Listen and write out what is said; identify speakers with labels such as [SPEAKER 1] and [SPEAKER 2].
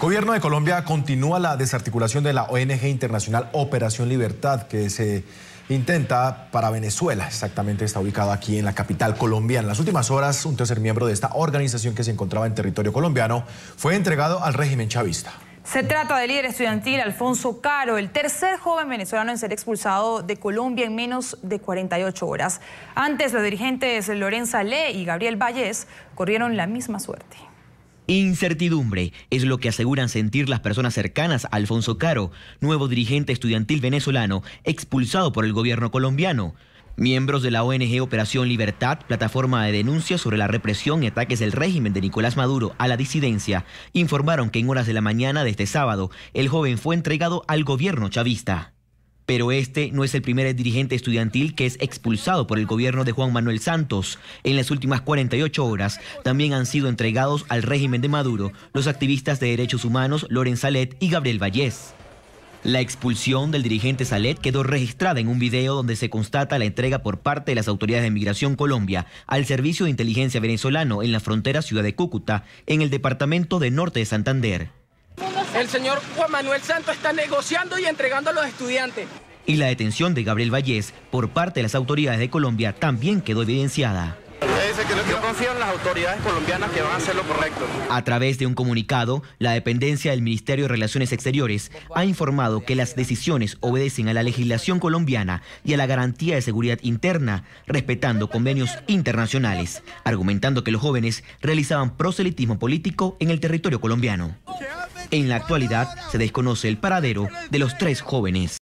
[SPEAKER 1] Gobierno de Colombia continúa la desarticulación de la ONG internacional Operación Libertad, que se intenta para Venezuela. Exactamente está ubicado aquí en la capital colombiana. En las últimas horas, un tercer miembro de esta organización que se encontraba en territorio colombiano fue entregado al régimen chavista.
[SPEAKER 2] Se trata del líder estudiantil Alfonso Caro, el tercer joven venezolano en ser expulsado de Colombia en menos de 48 horas. Antes, los dirigentes Lorenza Le y Gabriel Vallés corrieron la misma suerte.
[SPEAKER 3] Incertidumbre es lo que aseguran sentir las personas cercanas a Alfonso Caro, nuevo dirigente estudiantil venezolano expulsado por el gobierno colombiano. Miembros de la ONG Operación Libertad, plataforma de denuncias sobre la represión y ataques del régimen de Nicolás Maduro a la disidencia, informaron que en horas de la mañana de este sábado el joven fue entregado al gobierno chavista pero este no es el primer dirigente estudiantil que es expulsado por el gobierno de Juan Manuel Santos. En las últimas 48 horas también han sido entregados al régimen de Maduro los activistas de derechos humanos Loren Salet y Gabriel Vallés. La expulsión del dirigente Salet quedó registrada en un video donde se constata la entrega por parte de las autoridades de Migración Colombia al Servicio de Inteligencia Venezolano en la frontera ciudad de Cúcuta, en el departamento de Norte de Santander.
[SPEAKER 1] El señor Juan Manuel Santos está negociando y entregando a los estudiantes.
[SPEAKER 3] Y la detención de Gabriel Vallés por parte de las autoridades de Colombia también quedó evidenciada.
[SPEAKER 1] Yo confío en las autoridades colombianas que van a hacer lo correcto.
[SPEAKER 3] A través de un comunicado, la dependencia del Ministerio de Relaciones Exteriores ha informado que las decisiones obedecen a la legislación colombiana y a la garantía de seguridad interna, respetando convenios internacionales, argumentando que los jóvenes realizaban proselitismo político en el territorio colombiano. En la actualidad se desconoce el paradero de los tres jóvenes.